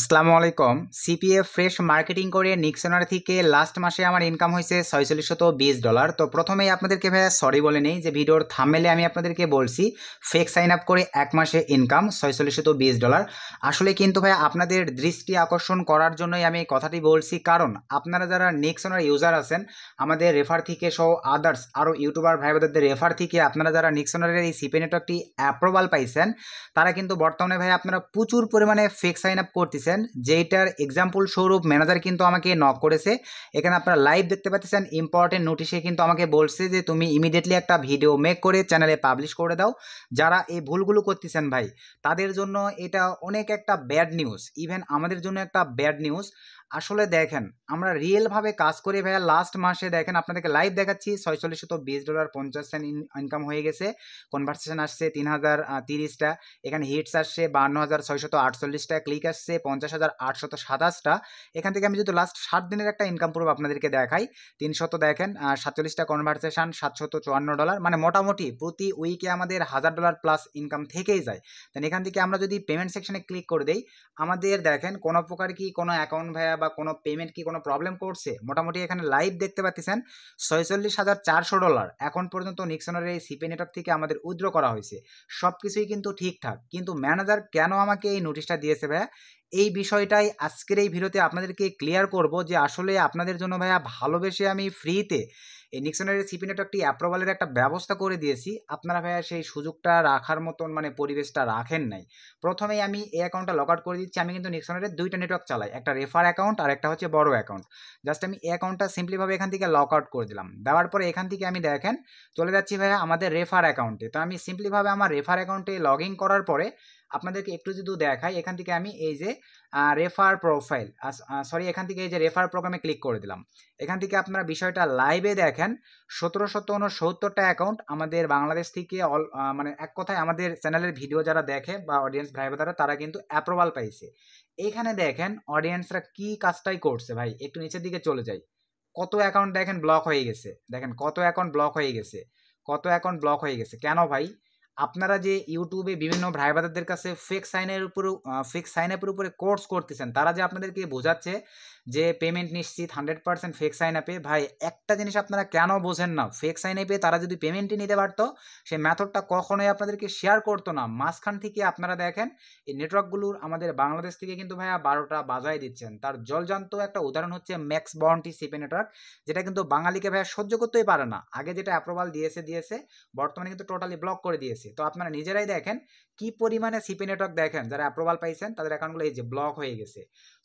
আসসালামু আলাইকুম CPF fresh marketing করে নিক্সনার থেকে লাস্ট মাসে আমার ইনকাম হয়েছে ছয়চল্লিশশত বিশ ডলার তো প্রথমেই আপনাদেরকে ভাইয়া সরি বলে নেই যে ভিডিওর থামেলে আমি আপনাদেরকে বলছি ফেক সাইন আপ করে এক মাসে ইনকাম ছয়চল্লিশশত বিশ ডলার আসলে কিন্তু ভাইয়া আপনাদের দৃষ্টি আকর্ষণ করার জন্যই আমি কথাটি বলছি কারণ আপনারা যারা নিক্সনার ইউজার আছেন আমাদের রেফার থেকে সহ আদার্স আরও ইউটিউবার ভাই বোনদের রেফার থেকে আপনারা যারা নিক্সনারের এই সিপি নেটওয়ার্কটি অ্যাপ্রুভাল পাইছেন তারা কিন্তু বর্তমানে ভাই আপনারা প্রচুর পরিমাণে ফেক সাইন আপ করতেছেন পাচ্ছেন যেইটার এক্সাম্পল স্বরূপ ম্যানেজার কিন্তু আমাকে নক করেছে এখানে আপনারা লাইভ দেখতে পাচ্ছেন ইম্পর্টেন্ট নোটিশে কিন্তু আমাকে বলছে যে তুমি ইমিডিয়েটলি একটা ভিডিও মেক করে চ্যানেলে পাবলিশ করে দাও যারা এই ভুলগুলো করতেছেন ভাই তাদের জন্য এটা অনেক একটা ব্যাড নিউজ ইভেন আমাদের জন্য একটা ব্যাড নিউজ আসলে দেখেন আমরা রিয়েলভাবে কাজ করে ভাইয়া লাস্ট মাসে দেখেন আপনাদেরকে লাইভ দেখাচ্ছি ছয়চল্লিশ শত বিশ ডলার পঞ্চাশ সেন্ট ইনকাম হয়ে গেছে কনভার্সেশন আসছে তিন হাজার তিরিশটা এখানে হিটস আসছে বান্ন হাজার ছয়শত আটচল্লিশটা ক্লিক আসছে পঞ্চাশ হাজার আটশত সাতাশটা এখান থেকে আমি যদি লাস্ট সাত দিনের একটা ইনকাম প্রুফ আপনাদেরকে দেখাই তিনশত দেখেন সাতচল্লিশটা কনভার্সেশন সাতশত চুয়ান্ন ডলার মানে মোটামুটি প্রতি উইকে আমাদের হাজার ডলার প্লাস ইনকাম থেকেই যায় তাহলে এখান থেকে আমরা যদি পেমেন্ট সেকশনে ক্লিক করে দেই আমাদের দেখেন কোনো প্রকার কি কোনো অ্যাকাউন্ট ভাইয়া বা কোনো পেমেন্ট কি কোনো প্রবলেম করছে মোটামুটি এখানে লাইভ দেখতে পাচ্ছেন ছয়চল্লিশ হাজার চারশো ডলার এখন পর্যন্ত নিক্সনের এই সিপে নেটওয়ার্ক থেকে আমাদের উদ্র করা হয়েছে সব কিছুই কিন্তু ঠিকঠাক কিন্তু ম্যানেজার কেন আমাকে এই নোটিশটা দিয়েছে ভাইয়া এই বিষয়টাই আজকের এই ভিডিওতে আপনাদেরকে ক্লিয়ার করব যে আসলে আপনাদের জন্য ভাইয়া ভালোবেসে আমি ফ্রিতে এই নিক্সনারের সিপি নেটওয়ার্কটি অ্যাপ্রোভালের একটা ব্যবস্থা করে দিয়েছি আপনারা ভাইয়া সেই সুযোগটা রাখার মতন মানে পরিবেশটা রাখেন নাই প্রথমেই আমি এই অ্যাকাউন্টটা লগ আউট করে দিচ্ছি আমি কিন্তু নিক্সনারের দুইটা নেটওয়ার্ক চালাই একটা রেফার অ্যাকাউন্ট আর একটা হচ্ছে বড় অ্যাকাউন্ট জাস্ট আমি এই অ্যাকাউন্টটা সিম্পলিভাবে এখান থেকে লগ আউট করে দিলাম দেওয়ার পরে এখান থেকে আমি দেখেন চলে যাচ্ছি ভাইয়া আমাদের রেফার অ্যাকাউন্টে তো আমি সিম্পলিভাবে আমার রেফার অ্যাকাউন্টে লগ ইন করার পরে আপনাদেরকে একটু যদি দেখাই এখান থেকে আমি এই যে রেফার প্রোফাইল সরি এখান থেকে এই যে রেফার প্রোগ্রামে ক্লিক করে দিলাম এখান থেকে আপনারা বিষয়টা লাইভে দেখেন সতেরো শত উনসত্তরটা অ্যাকাউন্ট আমাদের বাংলাদেশ থেকে অল মানে এক কথায় আমাদের চ্যানেলের ভিডিও যারা দেখে বা অডিয়েন্স ভাই তারা তারা কিন্তু অ্যাপ্রুভাল পাইছে এখানে দেখেন অডিয়েন্সরা কি কাজটাই করছে ভাই একটু নিচের দিকে চলে যাই কত অ্যাকাউন্ট দেখেন ব্লক হয়ে গেছে দেখেন কত অ্যাকাউন্ট ব্লক হয়ে গেছে কত অ্যাকাউন্ট ব্লক হয়ে গেছে কেন ভাই আপনারা যে ইউটিউবে বিভিন্ন ভ্রাইবাদারদের কাছে ফেক সাইনের উপরে ফেক সাইন অ্যাপের উপরে কোর্স করতেছেন তারা যে আপনাদেরকে বোঝাচ্ছে যে পেমেন্ট নিশ্চিত হান্ড্রেড পার্সেন্ট ফেক সাইন আপে ভাই একটা জিনিস আপনারা কেন বোঝেন না ফেক সাইন আপে তারা যদি পেমেন্টই নিতে পারতো সেই ম্যাথডটা কখনোই আপনাদেরকে শেয়ার করতো না মাঝখান থেকে আপনারা দেখেন এই নেটওয়ার্কগুলোর আমাদের বাংলাদেশ থেকে কিন্তু ভাইয়া বারোটা বাজায় দিচ্ছেন তার জলজান্ত একটা উদাহরণ হচ্ছে ম্যাক্স বন্টি সিপে নেটওয়ার্ক যেটা কিন্তু বাঙালিকে ভাইয়া সহ্য করতেই পারে না আগে যেটা অ্যাপ্রোভাল দিয়েছে দিয়েছে বর্তমানে কিন্তু টোটালি ব্লক করে দিয়েছে তো আপনারা নিজেরাই দেখেন কি পরিমাণে সিপি নেটওয়ার্ক দেখেন যারা অ্যাপ্রুভাল পাইছেন তাদের অ্যাকাউন্টগুলো এই যে ব্লক হয়ে গেছে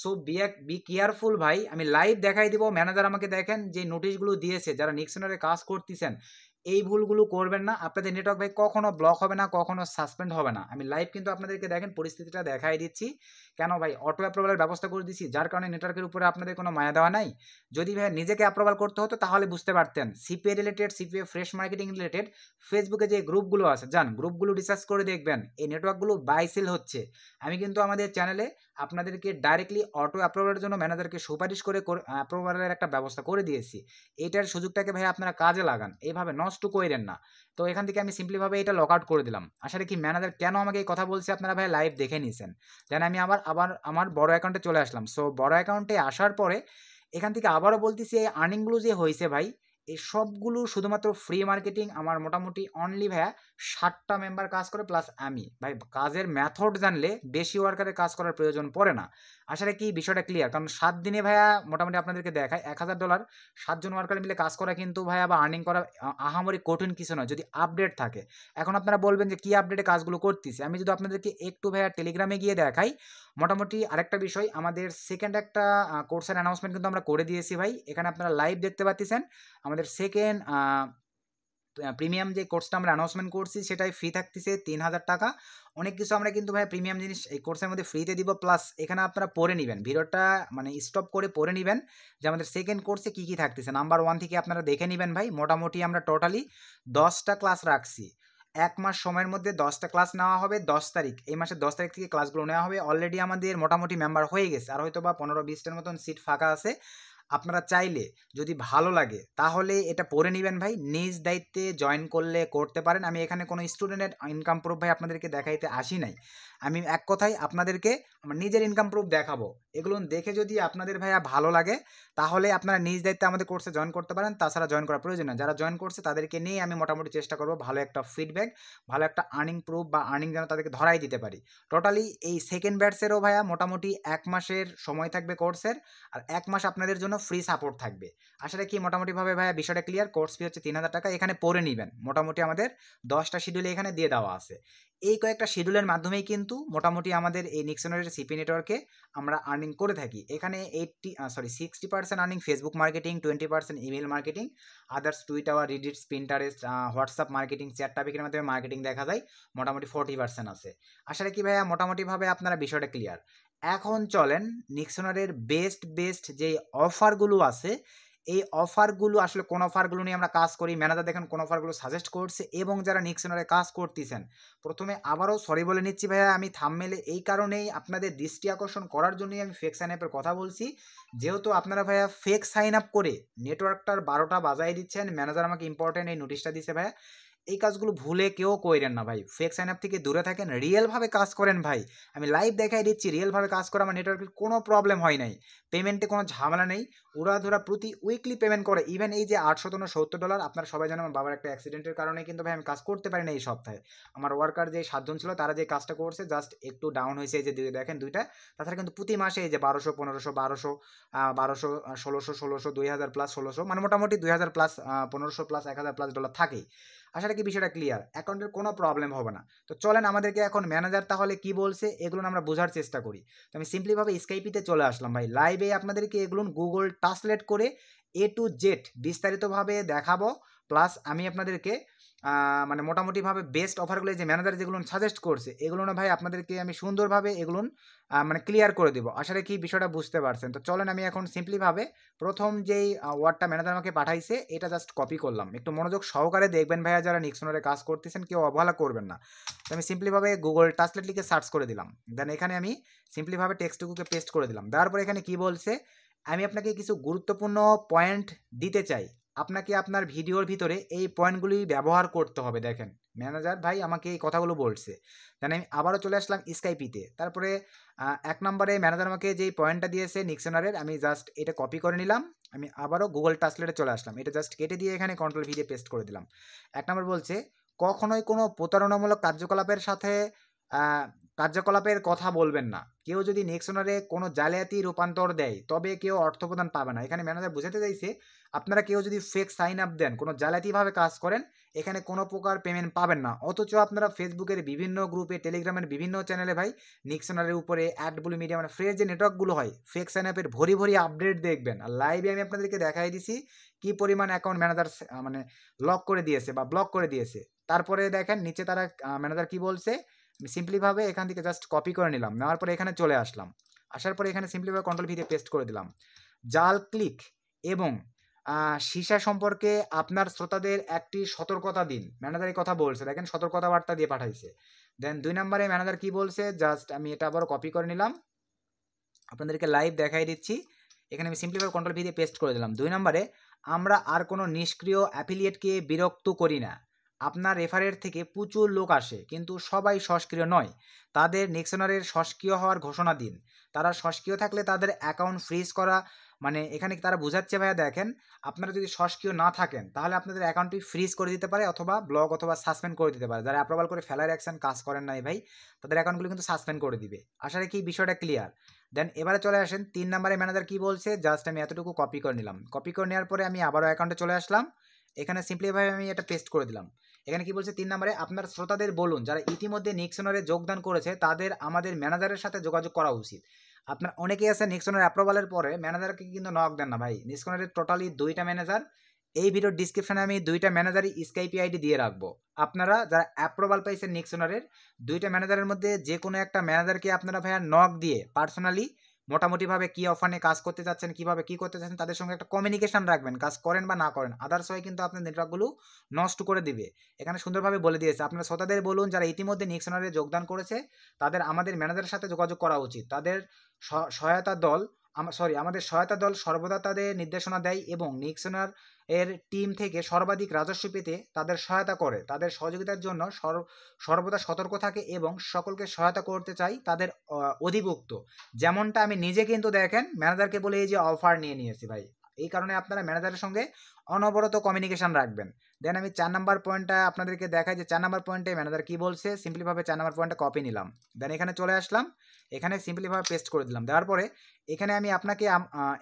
সো বি বি কেয়ারফুল ভাই আমি লাইভ দেখাই দিব ম্যানেজার আমাকে দেখেন যে নোটিশগুলো দিয়েছে যারা নিক্সনারে কাজ করতেছেন এই ভুলগুলো করবেন না আপনাদের নেটওয়ার্ক ভাই কখনো ব্লক হবে না কখনো সাসপেন্ড হবে না আমি লাইভ কিন্তু আপনাদেরকে দেখেন পরিস্থিতিটা দেখাই দিচ্ছি কেন ভাই অটো অ্যাপ্রুভালের ব্যবস্থা করে দিচ্ছি যার কারণে নেটওয়ার্কের উপরে আপনাদের কোনো মায়া দেওয়া নাই যদি ভাই নিজেকে অ্যাপ্রুভাল করতে হতো তাহলে বুঝতে পারতেন CPA related CPA fresh marketing related ফেসবুকে যে গ্রুপগুলো আছে যান গ্রুপগুলো রিসার্চ করে দেখবেন এই নেটওয়ার্কগুলো বাইসেল হচ্ছে আমি কিন্তু আমাদের চ্যানেলে আপনাদেরকে ডাইরেক্টলি অটো অ্যাপ্রুভালের জন্য ম্যানেজারকে সুপারিশ করে অ্যাপ্রুভালের একটা ব্যবস্থা করে দিয়েছি এটার সুযোগটাকে ভাই আপনারা কাজে লাগান এইভাবে নষ্ট নষ্ট করেন না তো এখান থেকে আমি সিম্পলিভাবে এটা লক আউট করে দিলাম আশা রাখি ম্যানেজার কেন আমাকে এই কথা বলছে আপনারা ভাই লাইভ দেখে নিয়েছেন দেন আমি আবার আবার আমার বড় অ্যাকাউন্টে চলে আসলাম সো বড় অ্যাকাউন্টে আসার পরে এখান থেকে আবারও বলতেছি এই আর্নিংগুলো যে হয়েছে ভাই এই সবগুলো শুধুমাত্র ফ্রি মার্কেটিং আমার মোটামুটি অনলি ভাইয়া ষাটটা মেম্বার কাজ করে প্লাস আমি ভাই কাজের ম্যাথড জানলে বেশি ওয়ার্কারের কাজ করার প্রয়োজন পড়ে না আসলে কি বিষয়টা ক্লিয়ার কারণ সাত দিনে ভাইয়া মোটামুটি আপনাদেরকে দেখায় এক হাজার ডলার সাতজন ওয়ার্কার মিলে কাজ করা কিন্তু ভাইয়া বা আর্নিং করা আহামরি কঠিন কিছু নয় যদি আপডেট থাকে এখন আপনারা বলবেন যে কী আপডেটে কাজগুলো করতেছি আমি যদি আপনাদেরকে একটু ভাইয়া টেলিগ্রামে গিয়ে দেখাই মোটামুটি আরেকটা বিষয় আমাদের সেকেন্ড একটা কোর্সের অ্যানাউন্সমেন্ট কিন্তু আমরা করে দিয়েছি ভাই এখানে আপনারা লাইভ দেখতে পাচ্ছেন আমাদের আমাদের সেকেন্ড প্রিমিয়াম যে কোর্সটা আমরা অ্যানাউন্সমেন্ট করছি সেটাই ফ্রি থাকতেছে তিন হাজার টাকা অনেক কিছু আমরা কিন্তু ভাই প্রিমিয়াম জিনিস এই কোর্সের মধ্যে ফ্রিতে দিব প্লাস এখানে আপনারা পড়ে নেবেন ভিডিওটা মানে স্টপ করে পড়ে নেবেন যে আমাদের সেকেন্ড কোর্সে কী কী থাকতেছে নাম্বার ওয়ান থেকে আপনারা দেখে নেবেন ভাই মোটামুটি আমরা টোটালি দশটা ক্লাস রাখছি এক মাস সময়ের মধ্যে দশটা ক্লাস নেওয়া হবে দশ তারিখ এই মাসের দশ তারিখ থেকে ক্লাসগুলো নেওয়া হবে অলরেডি আমাদের মোটামুটি মেম্বার হয়ে গেছে আর হয়তো বা পনেরো বিশটার মতন সিট ফাঁকা আছে আপনারা চাইলে যদি ভালো লাগে তাহলে এটা পড়ে নেবেন ভাই নিজ দায়িত্বে জয়েন করলে করতে পারেন আমি এখানে কোনো স্টুডেন্টের ইনকাম প্রুফ ভাই আপনাদেরকে দেখাইতে আসি নাই আমি এক কথাই আপনাদেরকে আমার নিজের ইনকাম প্রুফ দেখাবো এগুলো দেখে যদি আপনাদের ভাইয়া ভালো লাগে তাহলে আপনারা নিজ দায়িত্বে আমাদের কোর্সে জয়েন করতে পারেন তাছাড়া জয়েন করা প্রয়োজন না যারা জয়েন করছে তাদেরকে নিয়ে আমি মোটামুটি চেষ্টা করবো ভালো একটা ফিডব্যাক ভালো একটা আর্নিং প্রুফ বা আর্নিং যেন তাদেরকে ধরাই দিতে পারি টোটালি এই সেকেন্ড ব্যাটসেরও ভাইয়া মোটামুটি এক মাসের সময় থাকবে কোর্সের আর এক মাস আপনাদের জন্য ফ্রি সাপোর্ট থাকবে কি মোটামুটি মোটামুটিভাবে ভাইয়া বিষয়টা ক্লিয়ার কোর্স ফি হচ্ছে তিন হাজার টাকা এখানে পড়ে নেবেন মোটামুটি আমাদের দশটা শিডিউল এখানে দিয়ে দেওয়া আছে এই কয়েকটা শিডিউলের মাধ্যমেই কিন্তু মোটামুটি আমাদের এই নিক্সনের সিপি নেটওয়ার্কে আমরা আর্নিং করে থাকি এখানে eighty sorry sixty percent earning Facebook marketing twenty percent email marketing others Twitter Reddits Pinterest WhatsApp marketing চেয়ার টপিকের মাধ্যমে মার্কেটিং দেখা যায় মোটামুটি ফোর্টি পার্সেন্ট আছে আসলে কি ভাইয়া মোটামুটিভাবে আপনারা বিষয়টা ক্লিয়ার এখন চলেন নিক্সনারের বেস্ট বেস্ট যেই অফারগুলো আছে এই অফারগুলো আসলে কোন অফারগুলো নিয়ে আমরা কাজ করি ম্যানেজার দেখেন কোন অফারগুলো সাজেস্ট করছে এবং যারা নিক্সনারে কাজ করতেছেন প্রথমে আবারও সরি বলে নিচ্ছি ভাইয়া আমি থামমেলে এই কারণেই আপনাদের দৃষ্টি আকর্ষণ করার জন্যই আমি ফেক সাইন আপের কথা বলছি যেহেতু আপনারা ভাইয়া ফেক সাইন আপ করে নেটওয়ার্কটার বারোটা বাজায় দিচ্ছেন ম্যানেজার আমাকে ইম্পর্টেন্ট এই নোটিশটা দিছে ভাইয়া এই কাজগুলো ভুলে কেউ করেন না ভাই ফেক সাইন আপ থেকে দূরে থাকেন রিয়েলভাবে কাজ করেন ভাই আমি লাইভ দেখাই দিচ্ছি রিয়েলভাবে কাজ করা আমার নেটওয়ার্কের কোনো প্রবলেম হয় নাই পেমেন্টে কোনো ঝামেলা নেই ওরা ধরা প্রতি উইকলি পেমেন্ট করে ইভেন এই যে আটশো তন্ন সত্তর ডলার আপনারা সবাই জানেন আমার বাবার একটা অ্যাক্সিডেন্টের কারণে কিন্তু ভাই আমি কাজ করতে পারি না এই সপ্তাহে আমার ওয়ার্কার যে সাতজন ছিল তারা যে কাজটা করছে জাস্ট একটু ডাউন হয়েছে এই যে দেখেন দুইটা তাছাড়া কিন্তু প্রতি মাসে এই যে বারোশো পনেরোশো বারোশো বারোশো ষোলোশো ষোলোশো দুই হাজার প্লাস ষোলোশো মানে মোটামুটি দুই হাজার প্লাস পনেরোশো প্লাস এক হাজার প্লাস ডলার থাকেই আশা রাখি বিষয়টা ক্লিয়ার অ্যাকাউন্টের কোনো প্রবলেম হবে না তো চলেন আমাদেরকে এখন ম্যানেজার তাহলে কি বলছে এগুলো আমরা বোঝার চেষ্টা করি তো আমি সিম্পলিভাবে স্কাইপিতে চলে আসলাম ভাই লাইভে আপনাদেরকে এগুলো গুগল ট্রান্সলেট করে এ টু জেড বিস্তারিতভাবে দেখাবো প্লাস আমি আপনাদেরকে মানে মোটামুটিভাবে বেস্ট অফারগুলো যে ম্যানেজার যেগুলো সাজেস্ট করছে এগুলো না ভাই আপনাদেরকে আমি সুন্দরভাবে এগুলো মানে ক্লিয়ার করে দেবো আশা রাখি বিষয়টা বুঝতে পারছেন তো চলেন আমি এখন সিম্পলিভাবে প্রথম যেই ওয়ার্ডটা ম্যানেজার আমাকে পাঠাইছে এটা জাস্ট কপি করলাম একটু মনোযোগ সহকারে দেখবেন ভাইয়া যারা নিক্সোনারে কাজ করতেছেন কেউ অবহেলা করবেন না তো আমি সিম্পলিভাবে গুগল ট্রান্সলেট লিখে সার্চ করে দিলাম দেন এখানে আমি সিম্পলিভাবে টেক্সটুকুকে পেস্ট করে দিলাম তারপর এখানে কি বলছে আমি আপনাকে কিছু গুরুত্বপূর্ণ পয়েন্ট দিতে চাই আপনাকে আপনার ভিডিওর ভিতরে এই পয়েন্টগুলি ব্যবহার করতে হবে দেখেন ম্যানেজার ভাই আমাকে এই কথাগুলো বলছে জানি আমি আবারও চলে আসলাম স্কাইপিতে তারপরে এক নম্বরে ম্যানেজার আমাকে যেই পয়েন্টটা দিয়েছে নিক্সনারের আমি জাস্ট এটা কপি করে নিলাম আমি আবারও গুগল ট্রান্সলেটে চলে আসলাম এটা জাস্ট কেটে দিয়ে এখানে কন্ট্রোল ভিডিও পেস্ট করে দিলাম এক নম্বর বলছে কখনোই কোনো প্রতারণামূলক কার্যকলাপের সাথে কার্যকলাপের কথা বলবেন না কেউ যদি নেক্সোনারে কোনো জালিয়াতি রূপান্তর দেয় তবে কেউ অর্থ প্রদান পাবে না এখানে ম্যানেজার বুঝাতে চাইছে আপনারা কেউ যদি ফেক সাইন আপ দেন কোনো জালিয়াতিভাবে কাজ করেন এখানে কোনো প্রকার পেমেন্ট পাবেন না অথচ আপনারা ফেসবুকের বিভিন্ন গ্রুপে টেলিগ্রামের বিভিন্ন চ্যানেলে ভাই নেক্সনারের উপরে অ্যাডবুল মিডিয়া মানে ফ্রেশ যে নেটওয়ার্কগুলো হয় ফেক সাইন আপের ভরি ভরি আপডেট দেখবেন আর লাইভে আমি আপনাদেরকে দেখাই দিছি কি পরিমাণ অ্যাকাউন্ট ম্যানেজার মানে লক করে দিয়েছে বা ব্লক করে দিয়েছে তারপরে দেখেন নিচে তারা ম্যানেজার কি বলছে আমি সিম্পলিভাবে এখান থেকে জাস্ট কপি করে নিলাম নেওয়ার পরে এখানে চলে আসলাম আসার পরে এখানে সিম্পলিভাবে কন্ট্রোল ভিতে পেস্ট করে দিলাম জাল ক্লিক এবং সীসা সম্পর্কে আপনার শ্রোতাদের একটি সতর্কতা দিন ম্যানেজারের কথা বলছে দেখেন সতর্কতা বার্তা দিয়ে পাঠাইছে দেন দুই নম্বরে ম্যানেজার কি বলছে জাস্ট আমি এটা আবার কপি করে নিলাম আপনাদেরকে লাইভ দেখাই দিচ্ছি এখানে আমি সিম্পলিভাবে কন্ট্রোল ভিতে পেস্ট করে দিলাম দুই নম্বরে আমরা আর কোনো নিষ্ক্রিয় অ্যাফিলিয়েটকে বিরক্ত করি না আপনার রেফারের থেকে প্রচুর লোক আসে কিন্তু সবাই সস্ক্রিয় নয় তাদের নেক্সনারের সস্ক্রিয় হওয়ার ঘোষণা দিন তারা সস্ক্রিয় থাকলে তাদের অ্যাকাউন্ট ফ্রিজ করা মানে এখানে তারা বোঝাচ্ছে ভাইয়া দেখেন আপনারা যদি সস্ক্রিয় না থাকেন তাহলে আপনাদের অ্যাকাউন্টটি ফ্রিজ করে দিতে পারে অথবা ব্লক অথবা সাসপেন্ড করে দিতে পারে যারা অ্যাপ্রোভাল করে ফেলার অ্যাকশন কাজ করেন নাই ভাই তাদের অ্যাকাউন্টগুলো কিন্তু সাসপেন্ড করে দিবে আশা রাখি বিষয়টা ক্লিয়ার দেন এবারে চলে আসেন তিন নম্বরে ম্যানেজার কি বলছে জাস্ট আমি এতটুকু কপি করে নিলাম কপি করে নেওয়ার পরে আমি আবারও অ্যাকাউন্টে চলে আসলাম এখানে সিম্পলিভাবে আমি এটা পেস্ট করে দিলাম এখানে কি বলছে তিন নম্বরে আপনার শ্রোতাদের বলুন যারা ইতিমধ্যে নিক্সনারে যোগদান করেছে তাদের আমাদের ম্যানেজারের সাথে যোগাযোগ করা উচিত আপনার অনেকেই আছে নিক্সনের অ্যাপ্রুভালের পরে ম্যানেজারকে কিন্তু নক দেন না ভাই নিক্সনের টোটালি দুইটা ম্যানেজার এই ভিডিওর ডিসক্রিপশানে আমি দুইটা ম্যানেজারই স্কাইপি আইডি দিয়ে রাখবো আপনারা যারা অ্যাপ্রুভাল পাইছেন নিক্সনারের দুইটা ম্যানেজারের মধ্যে যে কোনো একটা ম্যানেজারকে আপনারা ভাইয়া নক দিয়ে পার্সোনালি মোটামুটিভাবে কী অফার নিয়ে কাজ করতে চাচ্ছেন কীভাবে কী করতে চাচ্ছেন তাদের সঙ্গে একটা কমিউনিকেশন রাখবেন কাজ করেন বা না করেন আদার্স হয় কিন্তু আপনার নেটওয়ার্কগুলো নষ্ট করে দিবে এখানে সুন্দরভাবে বলে দিয়েছে আপনারা শ্রোতাদের বলুন যারা ইতিমধ্যে নিক্সনারে যোগদান করেছে তাদের আমাদের ম্যানেজারের সাথে যোগাযোগ করা উচিত তাদের সহায়তা দল সরি আমাদের সহায়তা দল সর্বদা তাদের নির্দেশনা দেয় এবং নিক্সনার এর টিম থেকে সর্বাধিক রাজস্ব পেতে তাদের সহায়তা করে তাদের সহযোগিতার জন্য সর্বদা সতর্ক থাকে এবং সকলকে সহায়তা করতে চাই তাদের অধিভুক্ত যেমনটা আমি নিজে কিন্তু দেখেন ম্যানেজারকে বলে এই যে অফার নিয়ে নিয়েছি ভাই এই কারণে আপনারা ম্যানেজারের সঙ্গে অনবরত কমিউনিকেশান রাখবেন দেন আমি চার নাম্বার পয়েন্টটা আপনাদেরকে দেখাই যে চার নাম্বার পয়েন্টে ম্যানেজার কী বলছে সিম্পলিভাবে চার নাম্বার পয়েন্টটা কপি নিলাম দেন এখানে চলে আসলাম এখানে সিম্পলিভাবে পেস্ট করে দিলাম দেওয়ার পরে এখানে আমি আপনাকে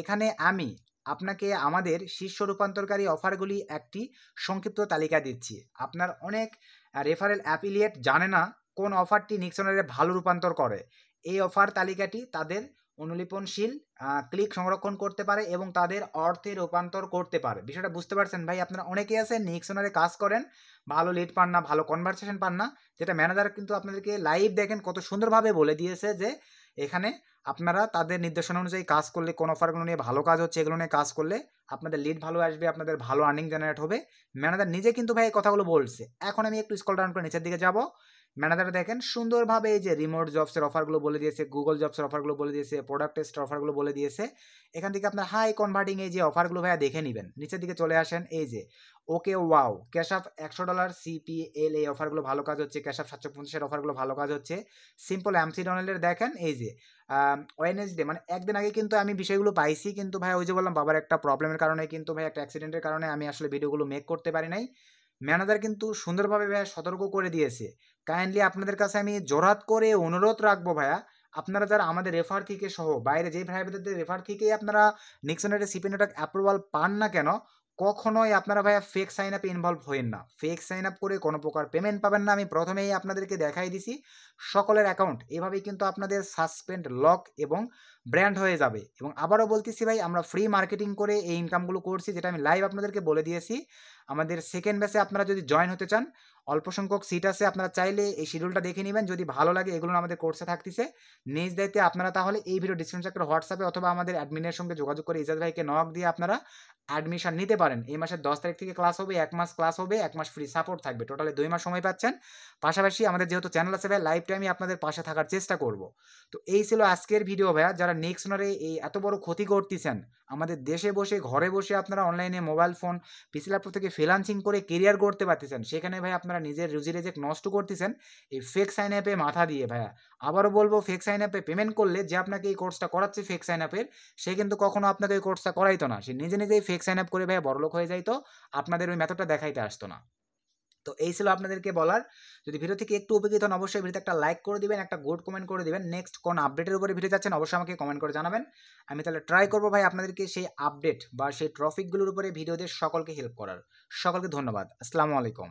এখানে আমি আপনাকে আমাদের শীর্ষ রূপান্তরকারী অফারগুলি একটি সংক্ষিপ্ত তালিকা দিচ্ছি আপনার অনেক রেফারেল অ্যাপিলিয়েট জানে না কোন অফারটি নিক্সনারে ভালো রূপান্তর করে এই অফার তালিকাটি তাদের অনুলিপনশীল ক্লিক সংরক্ষণ করতে পারে এবং তাদের অর্থে রূপান্তর করতে পারে বিষয়টা বুঝতে পারছেন ভাই আপনারা অনেকেই আছেন নিক্সোনারে কাজ করেন ভালো লিড পান না ভালো কনভারসেশন পান না যেটা ম্যানেজার কিন্তু আপনাদেরকে লাইভ দেখেন কত সুন্দরভাবে বলে দিয়েছে যে এখানে আপনারা তাদের নির্দেশনা অনুযায়ী কাজ করলে কোন অফারগুলো নিয়ে ভালো কাজ হচ্ছে এগুলো নিয়ে কাজ করলে আপনাদের লিড ভালো আসবে আপনাদের ভালো আর্নিং জেনারেট হবে ম্যানেজার নিজে কিন্তু ভাই এই কথাগুলো বলছে এখন আমি একটু স্কল ডাউন করে নিচের দিকে যাব ম্যানেজার দেখেন সুন্দরভাবে এই যে রিমোট জবসের অফারগুলো বলে দিয়েছে গুগল জবসের অফারগুলো বলে দিয়েছে প্রোডাক্ট টেস্টের অফারগুলো বলে দিয়েছে এখান থেকে আপনার হাই কনভার্টিং এই যে অফারগুলো ভাইয়া দেখে নেবেন নিচের দিকে চলে আসেন এই যে ওকে ওয়াও ক্যাশ আপ একশো ডলার সিপিএল এই অফারগুলো ভালো কাজ হচ্ছে ক্যাশ আপ সাতশো পঞ্চাশের অফারগুলো ভালো কাজ হচ্ছে সিম্পল অ্যামসি ডোনাল্ডের দেখেন এই যে ওয়েনেসডে মানে একদিন আগে কিন্তু আমি বিষয়গুলো পাইছি কিন্তু ভাই ওই যে বললাম বাবার একটা প্রবলেমের কারণে কিন্তু ভাই একটা অ্যাক্সিডেন্টের কারণে আমি আসলে ভিডিওগুলো মেক করতে পারি নাই ম্যানেজার কিন্তু সুন্দরভাবে ভাইয়া সতর্ক করে দিয়েছে কাইন্ডলি আপনাদের কাছে আমি জোরাত করে অনুরোধ রাখবো ভাইয়া আপনারা যারা আমাদের রেফার থেকে সহ বাইরে যে ভাইয়াদের রেফার থেকেই আপনারা নিক্সনের সিপিনেটা অ্যাপ্রুভাল পান না কেন কখনোই আপনারা ভাইয়া ফেক সাইন আপে ইনভলভ হইন না ফেক সাইন আপ করে কোনো প্রকার পেমেন্ট পাবেন না আমি প্রথমেই আপনাদেরকে দেখাই দিছি সকলের অ্যাকাউন্ট এভাবেই কিন্তু আপনাদের সাসপেন্ড লক এবং ব্র্যান্ড হয়ে যাবে এবং আবারও বলতেছি ভাই আমরা ফ্রি মার্কেটিং করে এই ইনকামগুলো করছি যেটা আমি লাইভ আপনাদেরকে বলে দিয়েছি আমাদের সেকেন্ড ব্যাচে আপনারা যদি জয়েন হতে চান অল্প সংখ্যক সিট আছে আপনারা চাইলে এই শিডিউলটা দেখে নেবেন যদি ভালো লাগে এগুলো আমাদের কোর্সে থাকতেছে নিজ দায়িত্বে আপনারা তাহলে এই ভিডিও ডিসক্রিপশন সেক্টর হোয়াটসঅ্যাপে অথবা আমাদের অ্যাডমিনের সঙ্গে যোগাযোগ করে ইজাজ ভাইকে নক দিয়ে আপনারা অ্যাডমিশন নিতে পারেন এই মাসের দশ তারিখ থেকে ক্লাস হবে এক মাস ক্লাস হবে এক মাস ফ্রি সাপোর্ট থাকবে টোটালে দুই মাস সময় পাচ্ছেন পাশাপাশি আমাদের যেহেতু চ্যানেল আছে ভাই লাইফ টাইমে আপনাদের পাশে থাকার চেষ্টা করব তো এই ছিল আজকের ভিডিও ভাইয়া যারা নেক্সনারে এই এত বড় ক্ষতি করতেছেন আমাদের দেশে বসে ঘরে বসে আপনারা অনলাইনে মোবাইল ফোন পিসি ল্যাপটপ থেকে ফ্রিলান্সিং করে কেরিয়ার করতে পারতেছেন সেখানে ভাই আপনারা নিজের রুজি রেজেক নষ্ট করতেছেন এই ফেক সাইন অ্যাপে মাথা দিয়ে ভাইয়া আবারও বলবো ফেক সাইন অ্যাপে পেমেন্ট করলে যে আপনাকে এই কোর্সটা করাচ্ছে ফেক সাইন অ্যাপের সে কিন্তু কখনো আপনাকে এই কোর্সটা করাইতো না সে নিজে নিজেই ফেক সাইন আপ করে ভাইয়া বড়লোক হয়ে যাইতো আপনাদের ওই মেথডটা দেখাইতে আসতো না তো এই ছিল আপনাদেরকে বলার যদি ভিডিও থেকে একটু উপকৃত হন অবশ্যই ভিডিওতে একটা লাইক করে দিবেন একটা গুড কমেন্ট করে দিবেন নেক্সট কোন আপডেটের উপরে ভিডিও যাচ্ছেন অবশ্যই আমাকে কমেন্ট করে জানাবেন আমি তাহলে ট্রাই করবো ভাই আপনাদেরকে সেই আপডেট বা সেই ট্রফিকগুলোর উপরে ভিডিওদের সকলকে হেল্প করার সকলকে ধন্যবাদ আসসালামু আলাইকুম